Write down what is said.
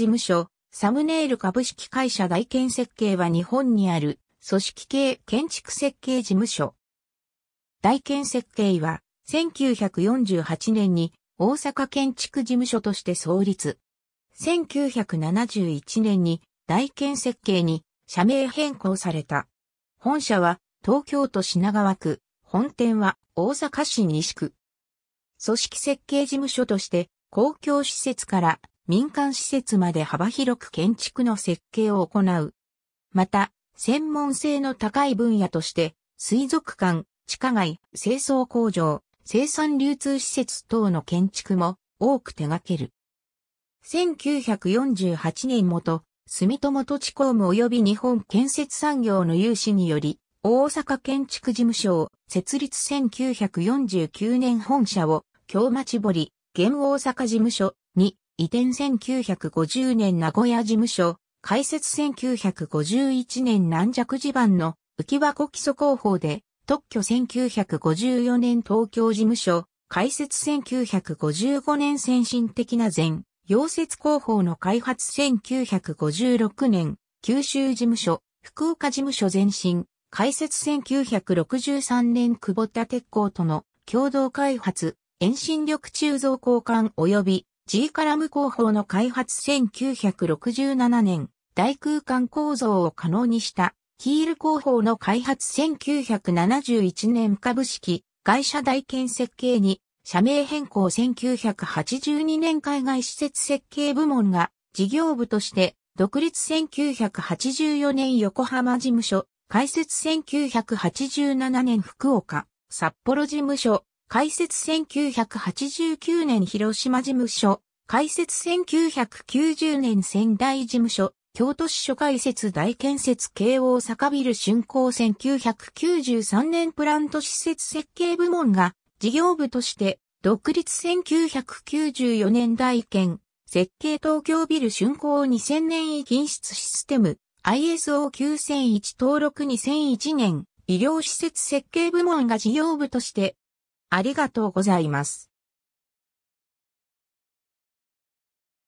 事務所、サムネイル株式会社大建設計は日本にある組織系建築設計事務所。大建設計は1948年に大阪建築事務所として創立。1971年に大建設計に社名変更された。本社は東京都品川区、本店は大阪市西区。組織設計事務所として公共施設から民間施設まで幅広く建築の設計を行う。また、専門性の高い分野として、水族館、地下街、清掃工場、生産流通施設等の建築も多く手掛ける。1948年元、住友土地公務及び日本建設産業の融資により、大阪建築事務所を設立1949年本社を京町堀、現大阪事務所に移転1950年名古屋事務所、開設1951年軟弱地盤の浮き箱基礎工法で、特許1954年東京事務所、開設1955年先進的な前、溶接工法の開発1956年、九州事務所、福岡事務所前身、開設1963年久保田鉄工との共同開発、遠心力鋳造交換及び G カラム工法の開発1967年、大空間構造を可能にした、ヒール工法の開発1971年株式、会社大建設計に、社名変更1982年海外施設設計部門が事業部として独立1984年横浜事務所、開設1987年福岡、札幌事務所、開設1989年広島事務所、開設1990年仙台事務所、京都市初開設大建設慶応坂ビル竣工1993年プラント施設設計部門が事業部として独立1994年大建設計東京ビル竣工2000年遺品室システム ISO9001 登録2001年医療施設設計部門が事業部としてありがとうございます。